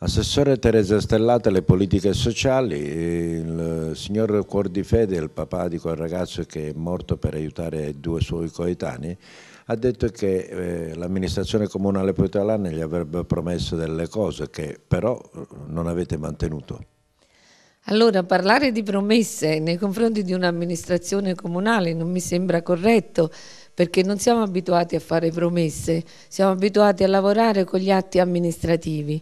Assessore Teresa Stellata alle politiche sociali, il signor Cuor di Fede, il papà di quel ragazzo che è morto per aiutare due suoi coetanei, ha detto che eh, l'amministrazione comunale puetalana gli avrebbe promesso delle cose che però eh, non avete mantenuto. Allora, parlare di promesse nei confronti di un'amministrazione comunale non mi sembra corretto perché non siamo abituati a fare promesse, siamo abituati a lavorare con gli atti amministrativi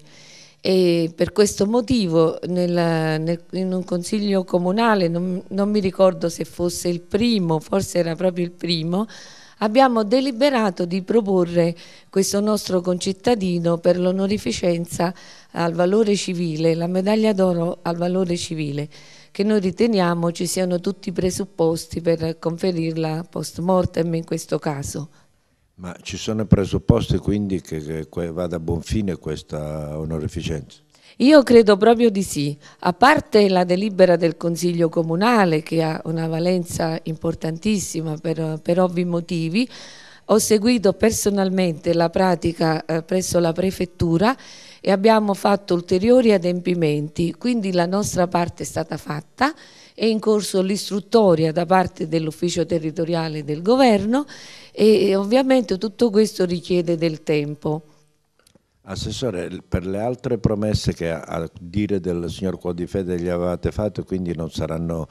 e per questo motivo nel, nel, in un consiglio comunale, non, non mi ricordo se fosse il primo, forse era proprio il primo, abbiamo deliberato di proporre questo nostro concittadino per l'onorificenza al valore civile, la medaglia d'oro al valore civile, che noi riteniamo ci siano tutti i presupposti per conferirla post mortem in questo caso. Ma ci sono presupposti quindi che, che vada a buon fine questa onorificenza? Io credo proprio di sì, a parte la delibera del Consiglio Comunale che ha una valenza importantissima per, per ovvi motivi, ho seguito personalmente la pratica eh, presso la Prefettura e abbiamo fatto ulteriori adempimenti, quindi la nostra parte è stata fatta, è in corso l'istruttoria da parte dell'ufficio territoriale del governo e ovviamente tutto questo richiede del tempo. Assessore, per le altre promesse che a dire del signor Codifede gli avevate fatto, quindi non, saranno,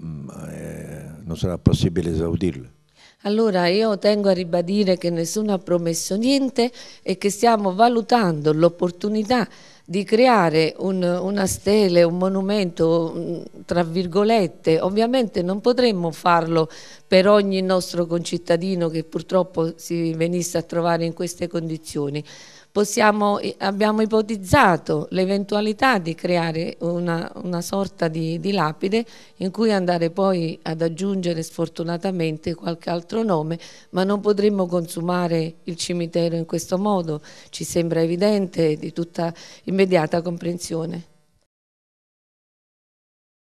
mm, eh, non sarà possibile esaudirle? Allora io tengo a ribadire che nessuno ha promesso niente e che stiamo valutando l'opportunità di creare un, una stele, un monumento, tra virgolette, ovviamente non potremmo farlo per ogni nostro concittadino che purtroppo si venisse a trovare in queste condizioni. Possiamo, eh, abbiamo ipotizzato l'eventualità di creare una, una sorta di, di, lapide in cui andare poi ad aggiungere sfortunatamente qualche altro nome, ma non potremmo consumare il cimitero in questo modo, ci sembra evidente di tutta, in immediata comprensione.